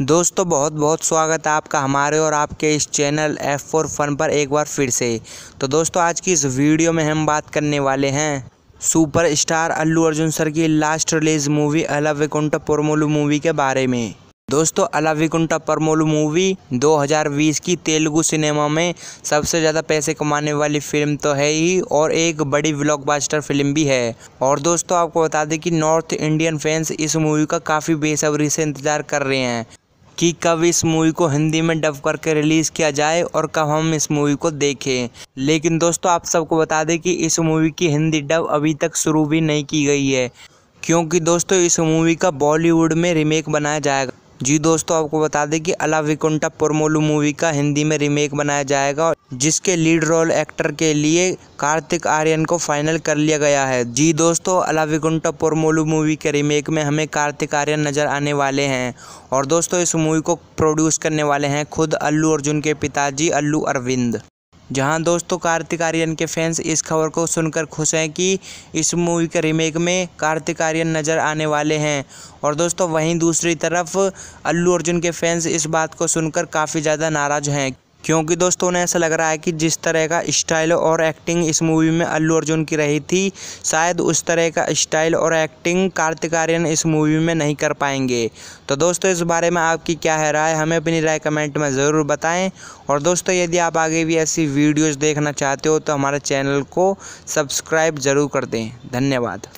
दोस्तों बहुत बहुत स्वागत है आपका हमारे और आपके इस चैनल एफ़ फोर फन पर एक बार फिर से तो दोस्तों आज की इस वीडियो में हम बात करने वाले हैं super star Allu Arjun sir की last release movie Ala विकुंट पोरमोलू movie के बारे में दोस्तों अला विकुंट परमोलू मूवी 2020 की तेलुगु सिनेमा में सबसे ज़्यादा पैसे कमाने वाली फिल्म तो है ही और एक बड़ी ब्लॉकबास्टर फिल्म भी है और दोस्तों आपको बता दें कि नॉर्थ इंडियन फैंस इस मूवी का काफ़ी बेसब्री से इंतज़ार कर रहे हैं कि कब इस मूवी को हिंदी में डब करके रिलीज़ किया जाए और कब हम इस मूवी को देखें लेकिन दोस्तों आप सबको बता दें कि इस मूवी की हिंदी डब अभी तक शुरू भी नहीं की गई है क्योंकि दोस्तों इस मूवी का बॉलीवुड में रीमेक बनाया जाएगा जी दोस्तों आपको बता दें कि अला विकुंटा पुरमोलू मूवी का हिंदी में रीमेक बनाया जाएगा जिसके लीड रोल एक्टर के लिए कार्तिक आर्यन को फाइनल कर लिया गया है जी दोस्तों अला विकुंटा पुरमोलू मूवी के रीमेक में हमें कार्तिक आर्यन नज़र आने वाले हैं और दोस्तों इस मूवी को प्रोड्यूस करने वाले हैं खुद अल्लू अर्जुन के पिताजी अल्लू अरविंद जहां दोस्तों कार्तिक आर्यन के फैंस इस खबर को सुनकर खुश हैं कि इस मूवी के रीमेक में कार्तिक आर्यन नज़र आने वाले हैं और दोस्तों वहीं दूसरी तरफ अल्लू अर्जुन के फैंस इस बात को सुनकर काफ़ी ज़्यादा नाराज़ हैं क्योंकि दोस्तों उन्हें ऐसा लग रहा है कि जिस तरह का स्टाइल और एक्टिंग इस मूवी में अल्लू अर्जुन की रही थी शायद उस तरह का स्टाइल और एक्टिंग कार्तिक आर्यन इस मूवी में नहीं कर पाएंगे तो दोस्तों इस बारे में आपकी क्या है राय हमें अपनी राय कमेंट में ज़रूर बताएँ और दोस्तों यदि आप आगे भी ऐसी वीडियोज़ देखना चाहते हो तो हमारे चैनल को सब्सक्राइब ज़रूर कर दें धन्यवाद